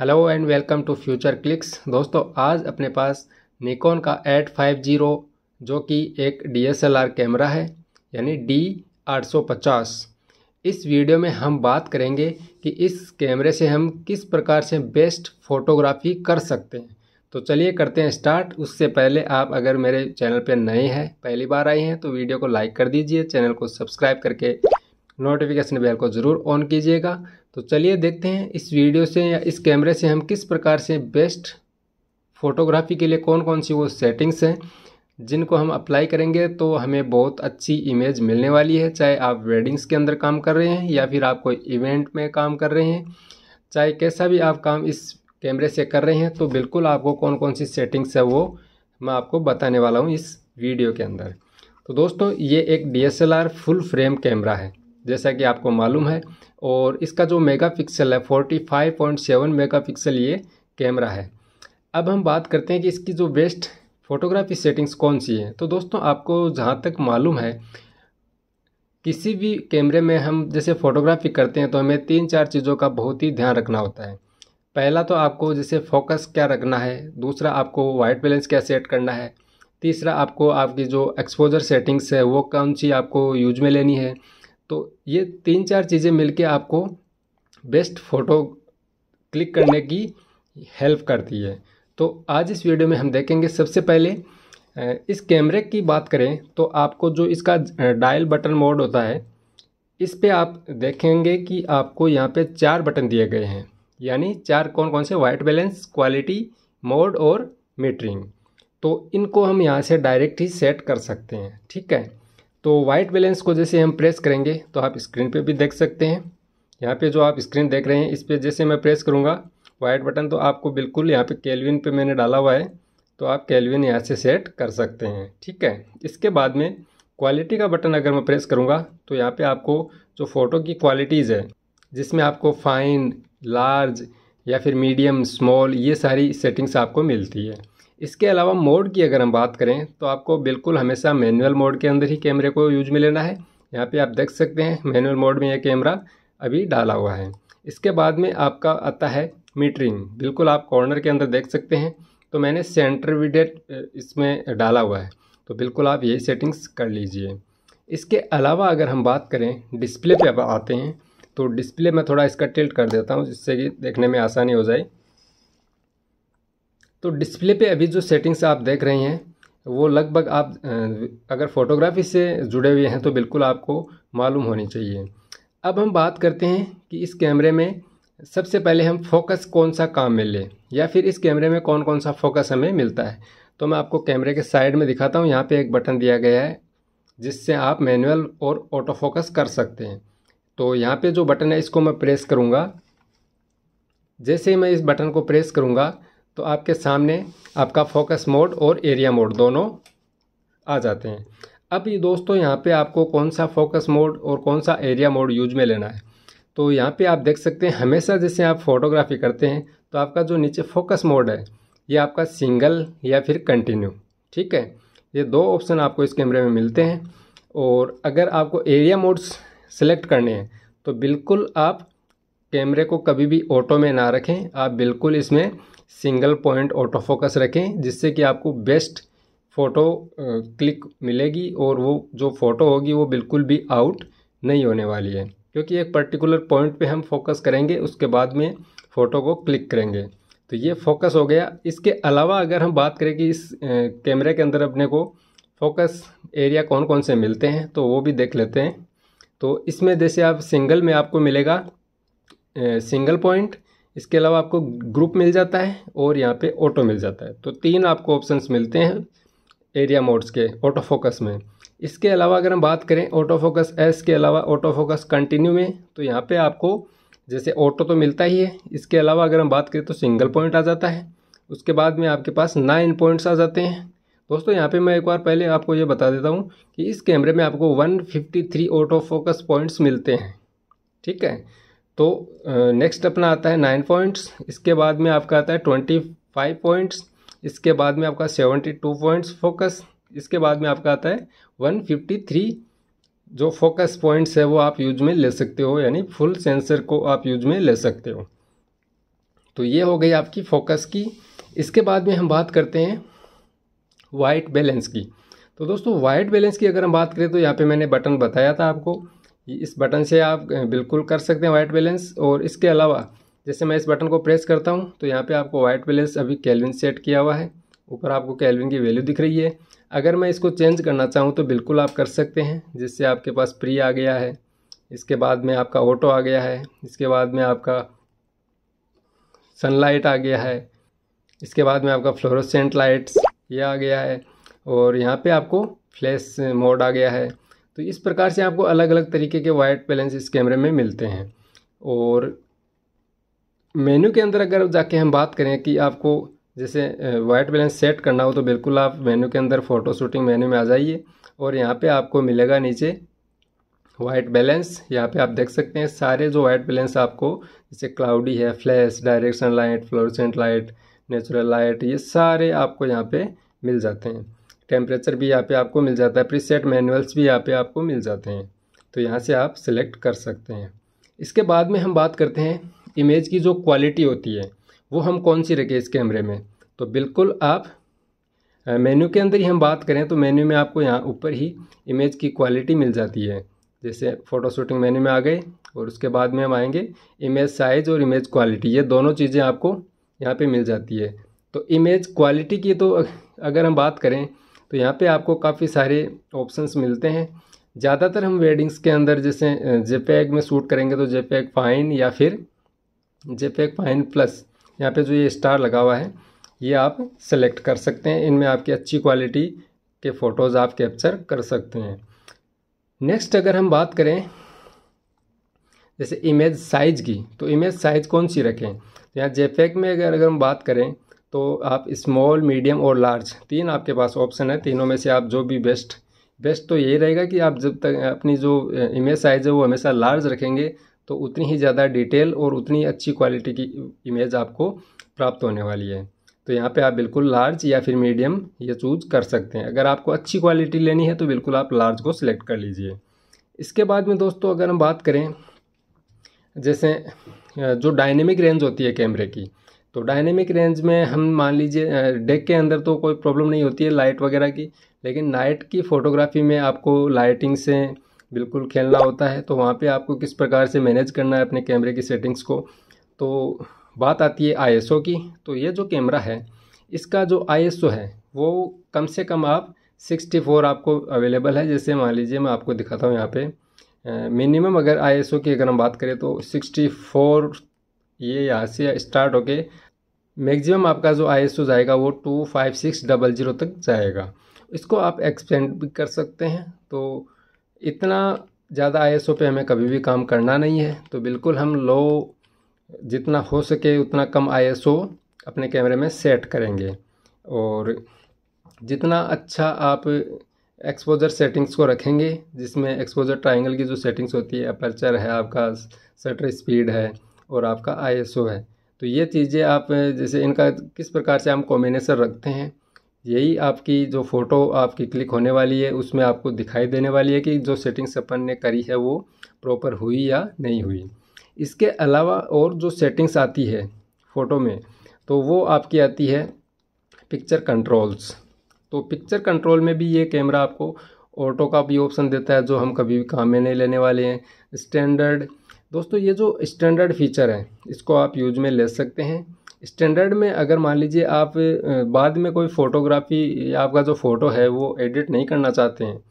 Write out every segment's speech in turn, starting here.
hello and welcome to future clicks दोस्तों आज अपने पास निकॉन का एट फाइव जीरो जो कि एक डीएसएलआर कैमरा है यानी डी आठ सौ पचास इस वीडियो में हम बात करेंगे कि इस कैमरे से हम किस प्रकार से बेस्ट फोटोग्राफी कर सकते हैं तो चलिए करते हैं स्टार्ट उससे पहले आप अगर मेरे चैनल पर नए हैं पहली बार आए हैं तो वीडियो को लाइक कर दीजिए चैनल को सब्सक्राइब करके नोटिफिकेशन बेल को ज़रूर ऑन कीजिएगा तो चलिए देखते हैं इस वीडियो से या इस कैमरे से हम किस प्रकार से बेस्ट फ़ोटोग्राफी के लिए कौन कौन सी वो सेटिंग्स हैं जिनको हम अप्लाई करेंगे तो हमें बहुत अच्छी इमेज मिलने वाली है चाहे आप वेडिंग्स के अंदर काम कर रहे हैं या फिर आप कोई इवेंट में काम कर रहे हैं चाहे कैसा भी आप काम इस कैमरे से कर रहे हैं तो बिल्कुल आपको कौन कौन सी सेटिंग्स है वो मैं आपको बताने वाला हूँ इस वीडियो के अंदर तो दोस्तों ये एक डी फुल फ्रेम कैमरा है जैसा कि आपको मालूम है और इसका जो मेगापिक्सल है 45.7 मेगापिक्सल ये कैमरा है अब हम बात करते हैं कि इसकी जो बेस्ट फोटोग्राफी सेटिंग्स कौन सी हैं तो दोस्तों आपको जहाँ तक मालूम है किसी भी कैमरे में हम जैसे फ़ोटोग्राफी करते हैं तो हमें तीन चार चीज़ों का बहुत ही ध्यान रखना होता है पहला तो आपको जैसे फोकस क्या रखना है दूसरा आपको वाइट बैलेंस क्या सेट करना है तीसरा आपको आपकी जो एक्सपोजर सेटिंग्स है वो कौन सी आपको यूज में लेनी है तो ये तीन चार चीज़ें मिलके आपको बेस्ट फ़ोटो क्लिक करने की हेल्प करती है तो आज इस वीडियो में हम देखेंगे सबसे पहले इस कैमरे की बात करें तो आपको जो इसका डायल बटन मोड होता है इस पे आप देखेंगे कि आपको यहाँ पे चार बटन दिए गए हैं यानी चार कौन कौन से वाइट बैलेंस क्वालिटी मोड और मीटरिंग तो इनको हम यहाँ से डायरेक्ट ही सेट कर सकते हैं ठीक है तो वाइट बैलेंस को जैसे हम प्रेस करेंगे तो आप स्क्रीन पे भी देख सकते हैं यहाँ पे जो आप स्क्रीन देख रहे हैं इस पर जैसे मैं प्रेस करूँगा वाइट बटन तो आपको बिल्कुल यहाँ पे केलविन पे मैंने डाला हुआ है तो आप कैलविन यहाँ से सेट कर सकते हैं ठीक है इसके बाद में क्वालिटी का बटन अगर मैं प्रेस करूँगा तो यहाँ पर आपको जो फ़ोटो की क्वालिटीज़ है जिसमें आपको फाइन लार्ज या फिर मीडियम स्मॉल ये सारी सेटिंग्स आपको मिलती है इसके अलावा मोड की अगर हम बात करें तो आपको बिल्कुल हमेशा मैनुअल मोड के अंदर ही कैमरे को यूज में लेना है यहाँ पे आप देख सकते हैं मैनुअल मोड में यह कैमरा अभी डाला हुआ है इसके बाद में आपका आता है मीटरिंग बिल्कुल आप कॉर्नर के अंदर देख सकते हैं तो मैंने सेंटर विडेट इसमें डाला हुआ है तो बिल्कुल आप यही सेटिंग्स कर लीजिए इसके अलावा अगर हम बात करें डिस्प्ले पे आते हैं तो डिस्प्ले में थोड़ा इसका टिल्ट कर देता हूँ जिससे कि देखने में आसानी हो जाए तो डिस्प्ले पे अभी जो सेटिंग्स आप देख रहे हैं वो लगभग आप अगर फ़ोटोग्राफी से जुड़े हुए हैं तो बिल्कुल आपको मालूम होनी चाहिए अब हम बात करते हैं कि इस कैमरे में सबसे पहले हम फोकस कौन सा काम में लें या फिर इस कैमरे में कौन कौन सा फोकस हमें मिलता है तो मैं आपको कैमरे के साइड में दिखाता हूँ यहाँ पे एक बटन दिया गया है जिससे आप मैनुअल और ऑटो फोकस कर सकते हैं तो यहाँ पे जो बटन है इसको मैं प्रेस करूँगा जैसे ही मैं इस बटन को प्रेस करूँगा तो आपके सामने आपका फोकस मोड और एरिया मोड दोनों आ जाते हैं अब ये दोस्तों यहाँ पे आपको कौन सा फोकस मोड और कौन सा एरिया मोड यूज में लेना है तो यहाँ पे आप देख सकते हैं हमेशा जैसे आप फोटोग्राफी करते हैं तो आपका जो नीचे फोकस मोड है ये आपका सिंगल या फिर कंटिन्यू ठीक है ये दो ऑप्शन आपको इस कैमरे में मिलते हैं और अगर आपको एरिया मोड्स सेलेक्ट करने हैं तो बिल्कुल आप कैमरे को कभी भी ऑटो में ना रखें आप बिल्कुल इसमें सिंगल पॉइंट ऑटो फोकस रखें जिससे कि आपको बेस्ट फ़ोटो क्लिक मिलेगी और वो जो फ़ोटो होगी वो बिल्कुल भी आउट नहीं होने वाली है क्योंकि एक पर्टिकुलर पॉइंट पे हम फोकस करेंगे उसके बाद में फ़ोटो को क्लिक करेंगे तो ये फोकस हो गया इसके अलावा अगर हम बात करें कि इस कैमरे के अंदर अपने को फोकस एरिया कौन कौन से मिलते हैं तो वो भी देख लेते हैं तो इसमें जैसे आप सिंगल में आपको मिलेगा सिंगल पॉइंट इसके अलावा आपको ग्रुप मिल जाता है और यहाँ पे ऑटो मिल जाता है तो तीन आपको ऑप्शंस मिलते हैं एरिया मोड्स के ऑटो फोकस में इसके अलावा अगर हम बात करें ऑटो फोकस एस के अलावा ऑटो फोकस कंटिन्यू में तो यहाँ पे आपको जैसे ऑटो तो मिलता ही है इसके अलावा अगर हम बात करें तो सिंगल पॉइंट आ जाता है उसके बाद में आपके पास नाइन पॉइंट्स आ जाते हैं दोस्तों यहाँ पे मैं एक बार पहले आपको ये बता देता हूँ कि इस कैमरे में आपको 153 ऑटो फोकस पॉइंट्स मिलते हैं ठीक है तो नेक्स्ट अपना आता है नाइन पॉइंट्स इसके बाद में आपका आता है ट्वेंटी फाइव पॉइंट्स इसके बाद में आपका सेवेंटी टू पॉइंट्स फोकस इसके बाद में आपका आता है वन फिफ्टी थ्री जो फोकस पॉइंट्स है वो आप यूज में ले सकते हो यानी फुल सेंसर को आप यूज में ले सकते हो तो ये हो गई आपकी फोकस की इसके बाद में हम बात करते हैं वाइट बैलेंस की तो दोस्तों वाइट बैलेंस की अगर हम बात करें तो यहाँ पे मैंने बटन बताया था आपको इस बटन से आप बिल्कुल कर सकते हैं वाइट बैलेंस और इसके अलावा जैसे मैं इस बटन को प्रेस करता हूँ तो यहाँ पे आपको वाइट बैलेंस अभी कैलविन सेट किया हुआ है ऊपर आपको कैलविन की वैल्यू दिख रही है अगर मैं इसको चेंज करना चाहूँ तो बिल्कुल आप कर सकते हैं जिससे आपके पास प्री आ गया है इसके बाद में आपका ऑटो आ गया है इसके बाद में आपका सनलाइट आ गया है इसके बाद में आपका फ्लोरोसेंट लाइट्स ये आ गया है और यहाँ पे आपको फ्लैश मोड आ गया है तो इस प्रकार से आपको अलग अलग तरीके के वाइट बैलेंस इस कैमरे में मिलते हैं और मेन्यू के अंदर अगर जाके हम बात करें कि आपको जैसे वाइट बैलेंस सेट करना हो तो बिल्कुल आप मेन्यू के अंदर फ़ोटो शूटिंग मेन्यू में आ जाइए और यहाँ पे आपको मिलेगा नीचे वाइट बैलेंस यहाँ पे आप देख सकते हैं सारे जो वाइट बैलेंस आपको जैसे क्लाउडी है flash direction light fluorescent light natural light ये सारे आपको यहाँ पे मिल जाते हैं टेम्परेचर भी यहाँ पे आपको मिल जाता है प्रीसेट मैनुअल्स भी यहाँ पे आपको मिल जाते हैं तो यहाँ से आप सिलेक्ट कर सकते हैं इसके बाद में हम बात करते हैं इमेज की जो क्वालिटी होती है वो हम कौन सी रखें इस कैमरे में तो बिल्कुल आप मेन्यू के अंदर ही हम बात करें तो मेन्यू में आपको यहाँ ऊपर ही इमेज की क्वालिटी मिल जाती है जैसे फ़ोटो शूटिंग मेन्यू में आ गए और उसके बाद में हम आएंगे इमेज साइज़ और इमेज क्वालिटी ये दोनों चीज़ें आपको यहाँ पे मिल जाती है तो इमेज क्वालिटी की तो अगर हम बात करें तो यहाँ पे आपको काफ़ी सारे ऑप्शंस मिलते हैं ज़्यादातर हम वेडिंग्स के अंदर जैसे जेपैग में शूट करेंगे तो जेपैग फाइन या फिर जेपैग फाइन प्लस यहाँ पे जो ये स्टार लगा हुआ है ये आप सेलेक्ट कर सकते हैं इनमें आपकी अच्छी क्वालिटी के फ़ोटोज़ आप कैप्चर कर सकते हैं नेक्स्ट अगर हम बात करें जैसे इमेज साइज़ की तो इमेज साइज़ कौन सी रखें तो यहाँ जेपैग में अगर अगर हम बात करें तो आप स्मॉल मीडियम और लार्ज तीन आपके पास ऑप्शन है तीनों में से आप जो भी बेस्ट बेस्ट तो यही रहेगा कि आप जब तक अपनी जो इमेज साइज़ है वो हमेशा लार्ज रखेंगे तो उतनी ही ज़्यादा डिटेल और उतनी अच्छी क्वालिटी की इमेज आपको प्राप्त होने वाली है तो यहाँ पे आप बिल्कुल लार्ज या फिर मीडियम ये चूज कर सकते हैं अगर आपको अच्छी क्वालिटी लेनी है तो बिल्कुल आप लार्ज को सिलेक्ट कर लीजिए इसके बाद में दोस्तों अगर हम बात करें जैसे जो डायनेमिक रेंज होती है कैमरे की तो डायनेमिक रेंज में हम मान लीजिए डेक के अंदर तो कोई प्रॉब्लम नहीं होती है लाइट वगैरह की लेकिन नाइट की फ़ोटोग्राफी में आपको लाइटिंग से बिल्कुल खेलना होता है तो वहाँ पे आपको किस प्रकार से मैनेज करना है अपने कैमरे की सेटिंग्स को तो बात आती है आई की तो ये जो कैमरा है इसका जो आई है वो कम से कम आप 64 आपको अवेलेबल है जैसे मान लीजिए मैं आपको दिखाता हूँ यहाँ पे मिनिमम अगर आई की अगर हम बात करें तो 64 ये यहाँ से स्टार्ट होके मैक्सिमम आपका जो आई जाएगा वो two five six double zero तक जाएगा इसको आप एक्सपेंड भी कर सकते हैं तो इतना ज़्यादा आई पे हमें कभी भी काम करना नहीं है तो बिल्कुल हम लो जितना हो सके उतना कम आई अपने कैमरे में सेट करेंगे और जितना अच्छा आप एक्सपोजर सेटिंग्स को रखेंगे जिसमें एक्सपोजर ट्राइंगल की जो सेटिंग्स होती है अपर्चर है आपका शटर स्पीड है और आपका आईएसओ है तो ये चीज़ें आप जैसे इनका किस प्रकार से हम कॉम्बिनेसन रखते हैं यही आपकी जो फ़ोटो आपकी क्लिक होने वाली है उसमें आपको दिखाई देने वाली है कि जो सेटिंग्स अपन ने करी है वो प्रॉपर हुई या नहीं हुई इसके अलावा और जो सेटिंग्स आती है फ़ोटो में तो वो आपकी आती है पिक्चर कंट्रोल्स तो पिक्चर कंट्रोल में भी ये कैमरा आपको ऑटो का भी ऑप्शन देता है जो हम कभी भी काम में नहीं लेने वाले हैं स्टैंडर्ड दोस्तों ये जो स्टैंडर्ड फीचर है इसको आप यूज में ले सकते हैं स्टैंडर्ड में अगर मान लीजिए आप बाद में कोई फ़ोटोग्राफी आपका जो फ़ोटो है वो एडिट नहीं करना चाहते हैं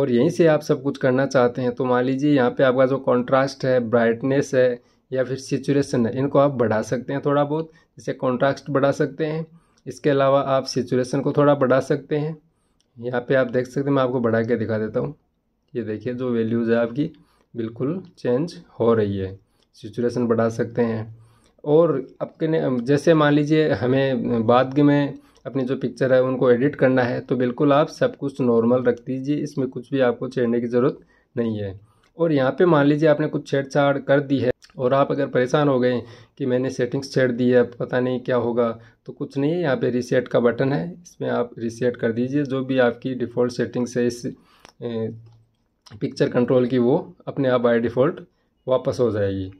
और यहीं से आप सब कुछ करना चाहते हैं तो मान लीजिए यहाँ पे आपका जो कंट्रास्ट है ब्राइटनेस है या फिर सिचुएशन है इनको आप बढ़ा सकते हैं थोड़ा बहुत जैसे कॉन्ट्रास्ट बढ़ा सकते हैं इसके अलावा आप सिचुएसन को थोड़ा बढ़ा सकते हैं यहाँ पर आप देख सकते हैं मैं आपको बढ़ा के दिखा देता हूँ ये देखिए जो वैल्यूज़ है आपकी बिल्कुल चेंज हो रही है सिचुएशन बढ़ा सकते हैं और आपके जैसे मान लीजिए हमें बाद में अपनी जो पिक्चर है उनको एडिट करना है तो बिल्कुल आप सब कुछ नॉर्मल रख दीजिए इसमें कुछ भी आपको छेड़ने की ज़रूरत नहीं है और यहाँ पे मान लीजिए आपने कुछ छेड़छाड़ कर दी है और आप अगर परेशान हो गए कि मैंने सेटिंग्स छेड़ दी है पता नहीं क्या होगा तो कुछ नहीं है यहाँ पे रीसेट का बटन है इसमें आप रीसेट कर दीजिए जो भी आपकी डिफ़ॉल्ट सेटिंग्स है इस पिक्चर कंट्रोल की वो अपने आप बाई डिफ़ॉल्ट वापस हो जाएगी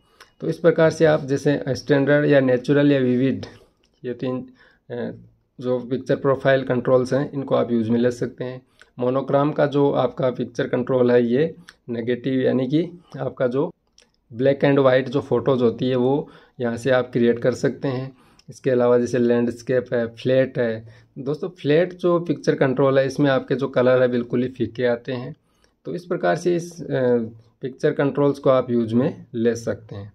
तो इस प्रकार से आप जैसे स्टैंडर्ड या नेचुरल या विविड ये तीन जो पिक्चर प्रोफाइल कंट्रोल्स हैं इनको आप यूज़ में ले सकते हैं मोनोक्राम का जो आपका पिक्चर कंट्रोल है ये नेगेटिव यानी कि आपका जो ब्लैक एंड वाइट जो फ़ोटोज़ होती है वो यहाँ से आप क्रिएट कर सकते हैं इसके अलावा जैसे लैंडस्केप है फ्लैट है दोस्तों फ्लैट जो पिक्चर कंट्रोल है इसमें आपके जो कलर है बिल्कुल ही फीके आते हैं तो इस प्रकार से इस पिक्चर कंट्रोल्स को आप यूज में ले सकते हैं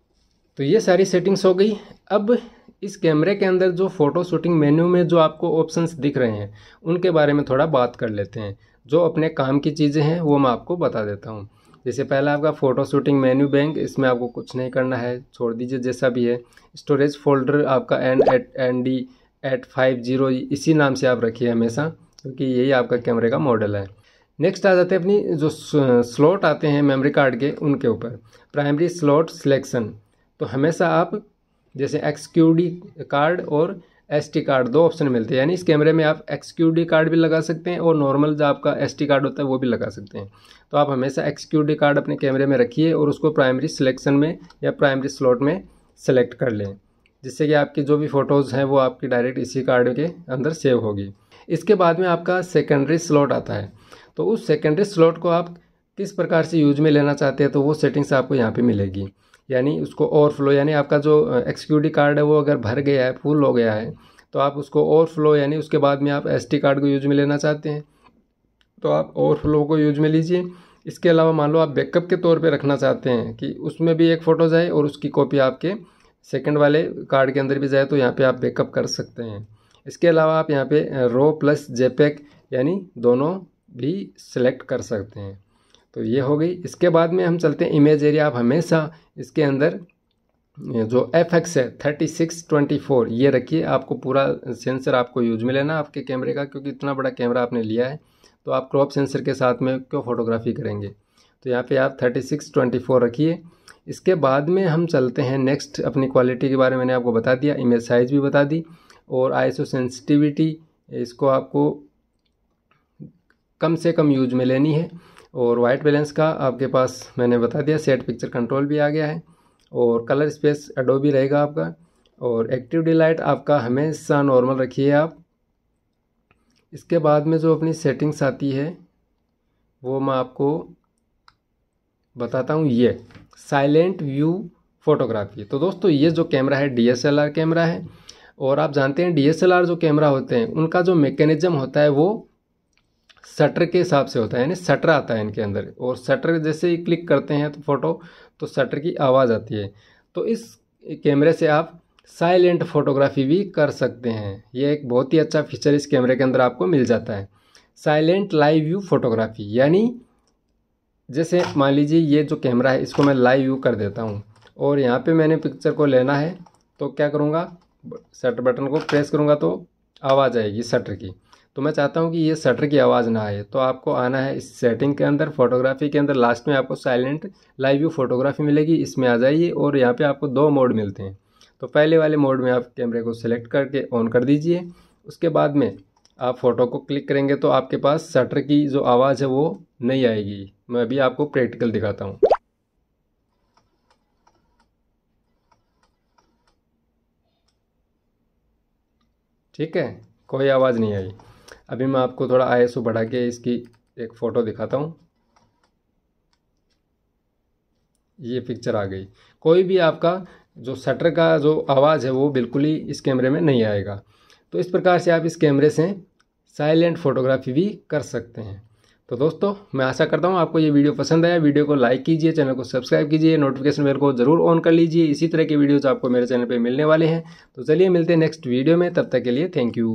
तो ये सारी सेटिंग्स हो गई अब इस कैमरे के अंदर जो फ़ोटो शूटिंग मेन्यू में जो आपको ऑप्शंस दिख रहे हैं उनके बारे में थोड़ा बात कर लेते हैं जो अपने काम की चीज़ें हैं वो मैं आपको बता देता हूँ जैसे पहला आपका फ़ोटो शूटिंग मेन्यू बैंक इसमें आपको कुछ नहीं करना है छोड़ दीजिए जैसा भी है स्टोरेज फोल्डर आपका N eight N D eight five zero इसी नाम से आप रखिए हमेशा क्योंकि यही आपका कैमरे का मॉडल है नेक्स्ट आ जाते हैं अपनी जो स्लॉट आते हैं मेमोरी कार्ड के उनके ऊपर प्राइमरी स्लॉट सिलेक्शन तो हमेशा आप जैसे डी कार्ड और एस टी कार्ड दो ऑप्शन मिलते हैं यानी इस कैमरे में आप डी कार्ड भी लगा सकते हैं और नॉर्मल जो आपका एस टी कार्ड होता है वो भी लगा सकते हैं तो आप हमेशा डी कार्ड अपने कैमरे में रखिए और उसको प्राइमरी सिलेक्शन में या प्राइमरी स्लॉट में सेलेक्ट कर लें जिससे कि आपकी जो भी फ़ोटोज़ हैं वो आपकी डायरेक्ट इसी कार्ड के अंदर सेव होगी इसके बाद में आपका सेकेंडरी स्लॉट आता है तो उस सेकेंडरी स्लॉट को आप किस प्रकार से यूज में लेना चाहते हैं तो वो सेटिंग्स आपको यहाँ पे मिलेगी यानी उसको ओवरफ्लो यानी आपका जो एक्सक्यूटी कार्ड है वो अगर भर गया है फुल हो गया है तो आप उसको ओवरफ्लो यानी उसके बाद में आप एस कार्ड को यूज में लेना चाहते हैं तो आप ओवरफ्लो को यूज में लीजिए इसके अलावा मान लो आप बैकअप के तौर पर रखना चाहते हैं कि उसमें भी एक फ़ोटो जाए और उसकी कॉपी आपके सेकेंड वाले कार्ड के अंदर भी जाए तो यहाँ पर आप बैकअप कर सकते हैं इसके अलावा आप यहाँ पर रो प्लस जेपैक यानी दोनों भी सिलेक्ट कर सकते हैं तो ये हो गई इसके बाद में हम चलते हैं इमेज एरिया आप हमेशा इसके अंदर जो एफ एक्स है थर्टी सिक्स ट्वेंटी फोर ये रखिए आपको पूरा सेंसर आपको यूज में लेना आपके कैमरे का क्योंकि इतना बड़ा कैमरा आपने लिया है तो आप क्रॉप सेंसर के साथ में क्यों फोटोग्राफी करेंगे तो यहाँ पे आप थर्टी सिक्स ट्वेंटी फोर रखिए इसके बाद में हम चलते हैं नेक्स्ट अपनी क्वालिटी के बारे में मैंने आपको बता दिया इमेज साइज़ भी बता दी और आई सेंसिटिविटी इसको आपको कम से कम यूज में लेनी है और वाइट बैलेंस का आपके पास मैंने बता दिया सेट पिक्चर कंट्रोल भी आ गया है और कलर स्पेस भी रहेगा आपका और एक्टिव डिलाइट आपका हमेशा नॉर्मल रखिए आप इसके बाद में जो अपनी सेटिंग्स आती है वो मैं आपको बताता हूँ ये साइलेंट व्यू फोटोग्राफी तो दोस्तों ये जो कैमरा है डीएसएलआर कैमरा है और आप जानते हैं डीएसएलआर जो कैमरा होते हैं उनका जो मैकेनिज्म होता है वो सटर के हिसाब से होता है यानी सटर आता है इनके अंदर और सटर जैसे ही क्लिक करते हैं तो फ़ोटो तो सटर की आवाज़ आती है तो इस कैमरे से आप साइलेंट फोटोग्राफी भी कर सकते हैं ये एक बहुत ही अच्छा फीचर इस कैमरे के अंदर आपको मिल जाता है साइलेंट लाइव व्यू फोटोग्राफी यानी जैसे मान लीजिए ये जो कैमरा है इसको मैं लाइव व्यू कर देता हूँ और यहाँ पे मैंने पिक्चर को लेना है तो क्या करूँगा सेट बटन को प्रेस करूँगा तो आवाज़ आएगी शटर की तो मैं चाहता हूँ कि ये शटर की आवाज़ ना आए तो आपको आना है इस सेटिंग के अंदर फोटोग्राफी के अंदर लास्ट में आपको साइलेंट लाइव व्यू फोटोग्राफी मिलेगी इसमें आ जाइए और यहाँ पे आपको दो मोड मिलते हैं तो पहले वाले मोड में आप कैमरे को सिलेक्ट करके ऑन कर दीजिए उसके बाद में आप फ़ोटो को क्लिक करेंगे तो आपके पास शटर की जो आवाज़ है वो नहीं आएगी मैं अभी आपको प्रैक्टिकल दिखाता हूँ ठीक है कोई आवाज़ नहीं आई अभी मैं आपको थोड़ा आई बढ़ा के इसकी एक फ़ोटो दिखाता हूँ ये पिक्चर आ गई कोई भी आपका जो शटर का जो आवाज़ है वो बिल्कुल ही इस कैमरे में नहीं आएगा तो इस प्रकार से आप इस कैमरे से साइलेंट फ़ोटोग्राफी भी कर सकते हैं तो दोस्तों मैं आशा करता हूँ आपको ये वीडियो पसंद आया वीडियो को लाइक कीजिए चैनल को सब्सक्राइब कीजिए नोटिफिकेशन बेल को ज़रूर ऑन कर लीजिए इसी तरह के वीडियोज़ आपको मेरे चैनल पर मिलने वाले हैं तो चलिए मिलते हैं नेक्स्ट वीडियो में तब तक के लिए थैंक यू